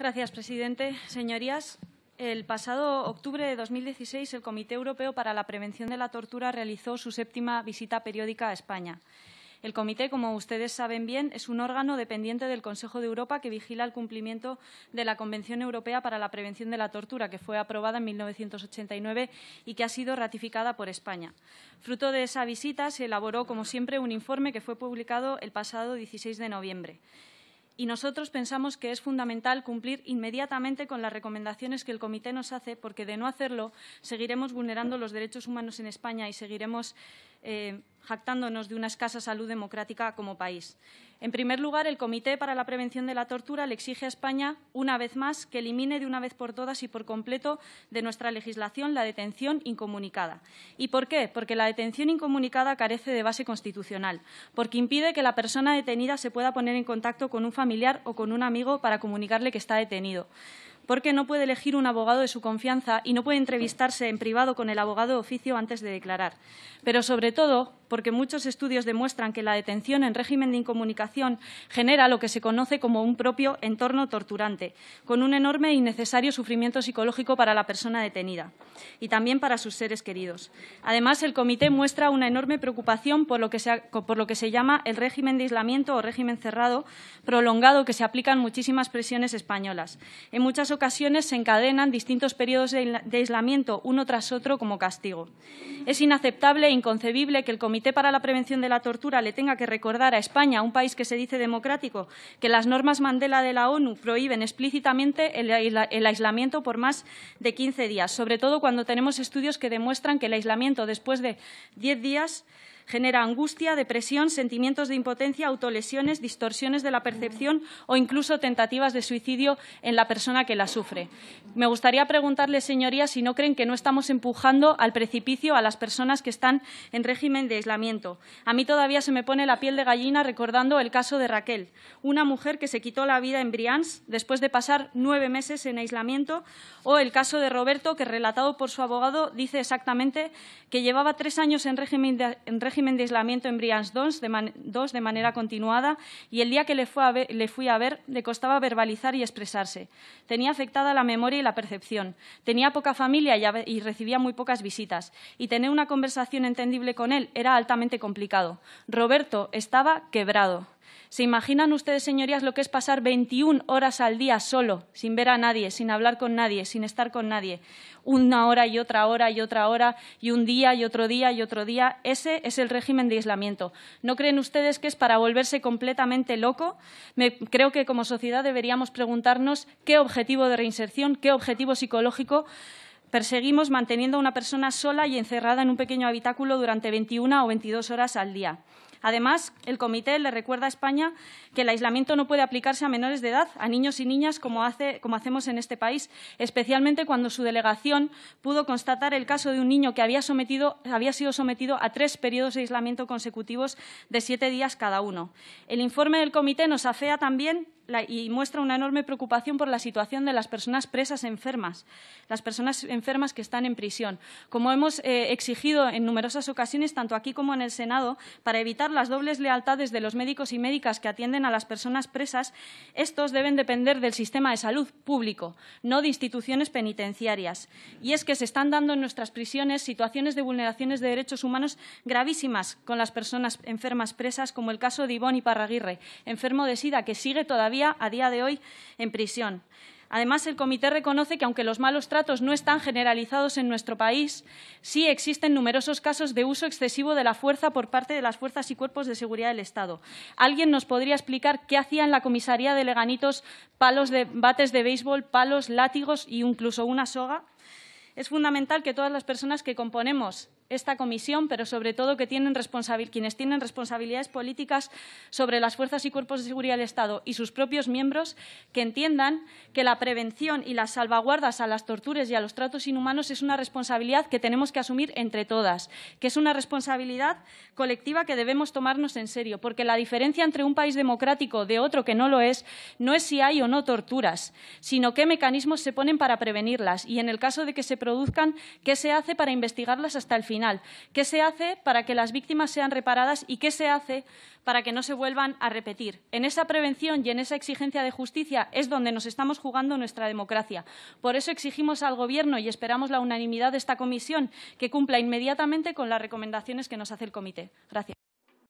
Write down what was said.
Gracias, presidente. Señorías, el pasado octubre de 2016 el Comité Europeo para la Prevención de la Tortura realizó su séptima visita periódica a España. El comité, como ustedes saben bien, es un órgano dependiente del Consejo de Europa que vigila el cumplimiento de la Convención Europea para la Prevención de la Tortura, que fue aprobada en 1989 y que ha sido ratificada por España. Fruto de esa visita se elaboró, como siempre, un informe que fue publicado el pasado 16 de noviembre y nosotros pensamos que es fundamental cumplir inmediatamente con las recomendaciones que el Comité nos hace, porque de no hacerlo seguiremos vulnerando los derechos humanos en España y seguiremos eh, jactándonos de una escasa salud democrática como país. En primer lugar, el Comité para la Prevención de la Tortura le exige a España, una vez más, que elimine de una vez por todas y por completo de nuestra legislación la detención incomunicada. ¿Y por qué? Porque la detención incomunicada carece de base constitucional, porque impide que la persona detenida se pueda poner en contacto con un familiar o con un amigo para comunicarle que está detenido porque no puede elegir un abogado de su confianza y no puede entrevistarse en privado con el abogado de oficio antes de declarar. Pero sobre todo porque muchos estudios demuestran que la detención en régimen de incomunicación genera lo que se conoce como un propio entorno torturante, con un enorme y e necesario sufrimiento psicológico para la persona detenida y también para sus seres queridos. Además, el comité muestra una enorme preocupación por lo que se, llama el régimen de aislamiento o régimen cerrado prolongado que se aplican muchísimas presiones españolas. En muchas ocasiones se encadenan distintos periodos de aislamiento uno tras otro como castigo. Es inaceptable e inconcebible que el Comité para la Prevención de la Tortura le tenga que recordar a España, un país que se dice democrático, que las normas Mandela de la ONU prohíben explícitamente el aislamiento por más de 15 días, sobre todo cuando tenemos estudios que demuestran que el aislamiento después de 10 días Genera angustia, depresión, sentimientos de impotencia, autolesiones, distorsiones de la percepción o incluso tentativas de suicidio en la persona que la sufre. Me gustaría preguntarle, señorías, si no creen que no estamos empujando al precipicio a las personas que están en régimen de aislamiento. A mí todavía se me pone la piel de gallina recordando el caso de Raquel, una mujer que se quitó la vida en Briance después de pasar nueve meses en aislamiento, o el caso de Roberto, que relatado por su abogado dice exactamente que llevaba tres años en régimen de, en régimen régimen de aislamiento en Brians 2 de, manera continuada y el día que le, fui a ver le costaba verbalizar y expresarse. Tenía afectada la memoria y la percepción. Tenía poca familia y recibía muy pocas visitas. Y tener una conversación entendible con él era altamente complicado. Roberto estaba quebrado. ¿Se imaginan ustedes, señorías, lo que es pasar 21 horas al día solo, sin ver a nadie, sin hablar con nadie, sin estar con nadie? Una hora y otra hora y otra hora y un día y otro día y otro día. Ese es el régimen de aislamiento. ¿No creen ustedes que es para volverse completamente loco? creo que como sociedad deberíamos preguntarnos qué objetivo de reinserción, qué objetivo psicológico perseguimos manteniendo a una persona sola y encerrada en un pequeño habitáculo durante 21 o 22 horas al día. Además, el comité le recuerda a España que el aislamiento no puede aplicarse a menores de edad, a niños y niñas, como, hacemos en este país, especialmente cuando su delegación pudo constatar el caso de un niño que había, sido sometido a tres periodos de aislamiento consecutivos de siete días cada uno. El informe del comité nos afea también y muestra una enorme preocupación por la situación de las personas presas enfermas, las personas enfermas que están en prisión. Como hemos eh, exigido en numerosas ocasiones, tanto aquí como en el Senado, para evitar las dobles lealtades de los médicos y médicas que atienden a las personas presas, estos deben depender del sistema de salud público, no de instituciones penitenciarias. Y es que se están dando en nuestras prisiones situaciones de vulneraciones de derechos humanos gravísimas con las personas enfermas presas, como el caso de Ivón Iparraguirre, enfermo de SIDA, que sigue todavía a día de hoy en prisión. Además, el comité reconoce que, aunque los malos tratos no están generalizados en nuestro país, sí existen numerosos casos de uso excesivo de la fuerza por parte de las fuerzas y cuerpos de seguridad del Estado. ¿Alguien nos podría explicar qué hacían en la comisaría de Leganitos palos de bates de béisbol, palos, látigos e incluso una soga? Es fundamental que todas las personas que componemos esta comisión, pero sobre todo que tienen quienes tienen responsabilidades políticas sobre las fuerzas y cuerpos de seguridad del Estado y sus propios miembros, que entiendan que la prevención y las salvaguardas a las torturas y a los tratos inhumanos es una responsabilidad que tenemos que asumir entre todas, que es una responsabilidad colectiva que debemos tomarnos en serio, porque la diferencia entre un país democrático de otro que no lo es no es si hay o no torturas, sino qué mecanismos se ponen para prevenirlas y, en el caso de que se produzcan, qué se hace para investigarlas hasta el fin. ¿Qué se hace para que las víctimas sean reparadas y qué se hace para que no se vuelvan a repetir? En esa prevención y en esa exigencia de justicia es donde nos estamos jugando nuestra democracia. Por eso exigimos al Gobierno y esperamos la unanimidad de esta comisión que cumpla inmediatamente con las recomendaciones que nos hace el comité. Gracias.